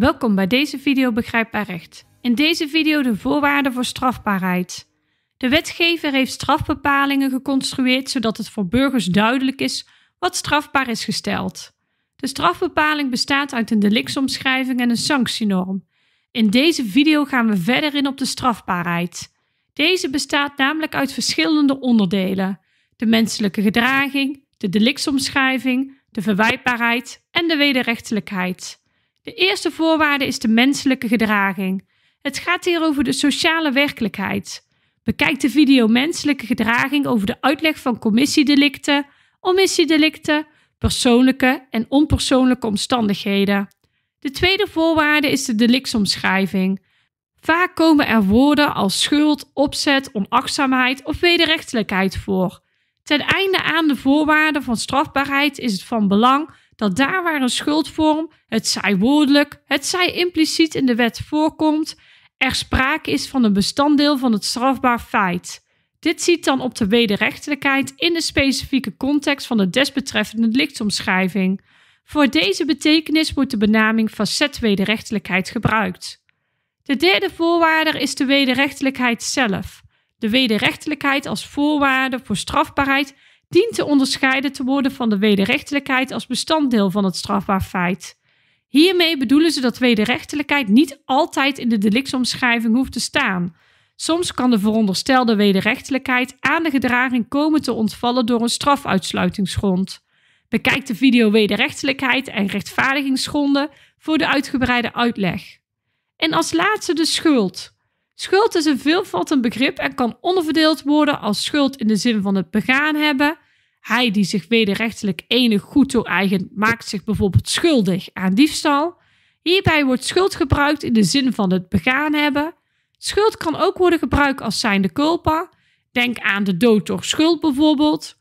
Welkom bij deze video Begrijpbaar Recht. In deze video de voorwaarden voor strafbaarheid. De wetgever heeft strafbepalingen geconstrueerd zodat het voor burgers duidelijk is wat strafbaar is gesteld. De strafbepaling bestaat uit een delictsomschrijving en een sanctienorm. In deze video gaan we verder in op de strafbaarheid. Deze bestaat namelijk uit verschillende onderdelen: de menselijke gedraging, de delictsomschrijving, de verwijtbaarheid en de wederrechtelijkheid. De eerste voorwaarde is de menselijke gedraging. Het gaat hier over de sociale werkelijkheid. Bekijk de video Menselijke gedraging over de uitleg van commissiedelicten, omissiedelicten, persoonlijke en onpersoonlijke omstandigheden. De tweede voorwaarde is de delictsomschrijving. Vaak komen er woorden als schuld, opzet, onachtzaamheid of wederrechtelijkheid voor. Ten einde aan de voorwaarden van strafbaarheid is het van belang dat daar waar een schuldvorm, het zij woordelijk, het zij impliciet in de wet voorkomt, er sprake is van een bestanddeel van het strafbaar feit. Dit ziet dan op de wederrechtelijkheid in de specifieke context van de desbetreffende lichtomschrijving. Voor deze betekenis wordt de benaming facet wederrechtelijkheid gebruikt. De derde voorwaarde is de wederrechtelijkheid zelf. De wederrechtelijkheid als voorwaarde voor strafbaarheid dient te onderscheiden te worden van de wederrechtelijkheid als bestanddeel van het strafbaar feit. Hiermee bedoelen ze dat wederrechtelijkheid niet altijd in de delictsomschrijving hoeft te staan. Soms kan de veronderstelde wederrechtelijkheid aan de gedraging komen te ontvallen door een strafuitsluitingsgrond. Bekijk de video wederrechtelijkheid en rechtvaardigingsgronden voor de uitgebreide uitleg. En als laatste de schuld. Schuld is een veelvattend begrip en kan onderverdeeld worden als schuld in de zin van het begaan hebben. Hij die zich wederrechtelijk enig goed toe-eigent, maakt zich bijvoorbeeld schuldig aan diefstal. Hierbij wordt schuld gebruikt in de zin van het begaan hebben. Schuld kan ook worden gebruikt als zijnde culpa. Denk aan de dood door schuld bijvoorbeeld.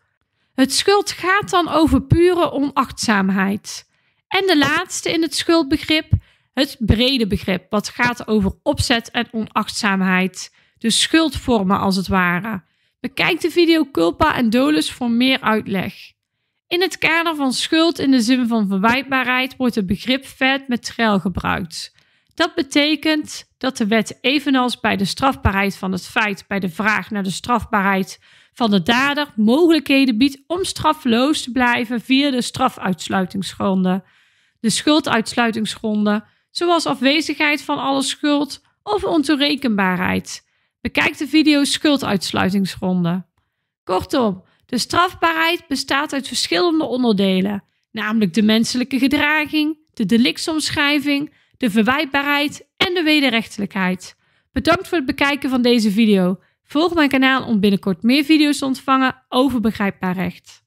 Het schuld gaat dan over pure onachtzaamheid. En de laatste in het schuldbegrip het brede begrip, wat gaat over opzet en onachtzaamheid, de dus schuldvormen als het ware. Bekijk de video Culpa en Dolus voor meer uitleg. In het kader van schuld in de zin van verwijtbaarheid wordt het begrip vet met trel gebruikt. Dat betekent dat de wet evenals bij de strafbaarheid van het feit bij de vraag naar de strafbaarheid van de dader mogelijkheden biedt om strafloos te blijven via de strafuitsluitingsgronden. De schulduitsluitingsgronden zoals afwezigheid van alle schuld of ontoerekenbaarheid. Bekijk de video Schulduitsluitingsronde. Kortom, de strafbaarheid bestaat uit verschillende onderdelen, namelijk de menselijke gedraging, de delictsomschrijving, de verwijtbaarheid en de wederrechtelijkheid. Bedankt voor het bekijken van deze video. Volg mijn kanaal om binnenkort meer video's te ontvangen over begrijpbaar recht.